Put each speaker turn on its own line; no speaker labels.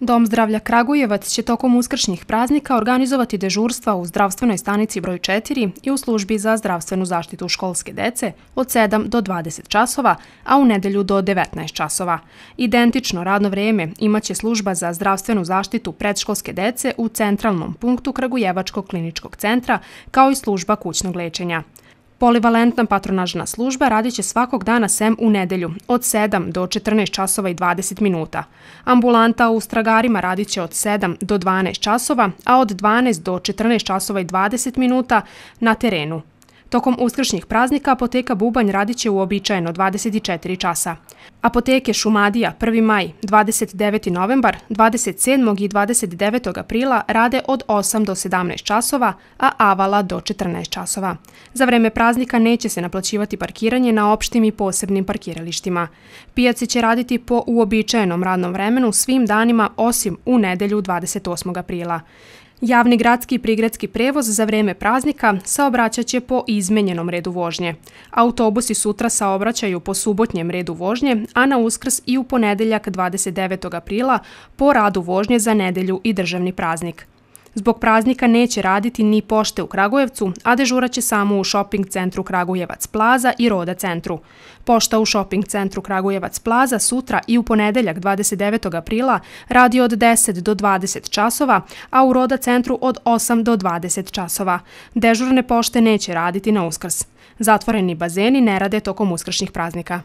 Dom zdravlja Kragujevac će tokom uskršnjih praznika organizovati dežurstva u zdravstvenoj stanici broj 4 i u službi za zdravstvenu zaštitu školske dece od 7 do 20 časova, a u nedelju do 19 časova. Identično radno vreme imaće služba za zdravstvenu zaštitu predškolske dece u centralnom punktu Kragujevačkog kliničkog centra kao i služba kućnog lečenja. Polivalentna patronažna služba radit će svakog dana sem u nedelju od 7 do 14 časova i 20 minuta. Ambulanta u stragarima radit će od 7 do 12 časova, a od 12 do 14 časova i 20 minuta na terenu Tokom uskršnjih praznika apoteka Bubanj radit će uobičajeno 24 časa. Apoteke Šumadija 1. maj, 29. novembar, 27. i 29. aprila rade od 8 do 17 časova, a Avala do 14 časova. Za vreme praznika neće se naplaćivati parkiranje na opštim i posebnim parkiralištima. Pijace će raditi po uobičajenom radnom vremenu svim danima osim u nedelju 28. aprila. Javni gradski i prigradski prevoz za vrijeme praznika saobraćat će po izmenjenom redu vožnje. Autobusi sutra saobraćaju po subotnjem redu vožnje, a na uskrs i u ponedeljak 29. aprila po radu vožnje za nedelju i državni praznik. Zbog praznika neće raditi ni pošte u Kragujevcu, a dežura će samo u shopping centru Kragujevac Plaza i Roda centru. Pošta u shopping centru Kragujevac Plaza sutra i u ponedeljak 29. aprila radi od 10 do 20 časova, a u Roda centru od 8 do 20 časova. Dežurne pošte neće raditi na uskrs. Zatvoreni bazeni ne rade tokom uskršnjih praznika.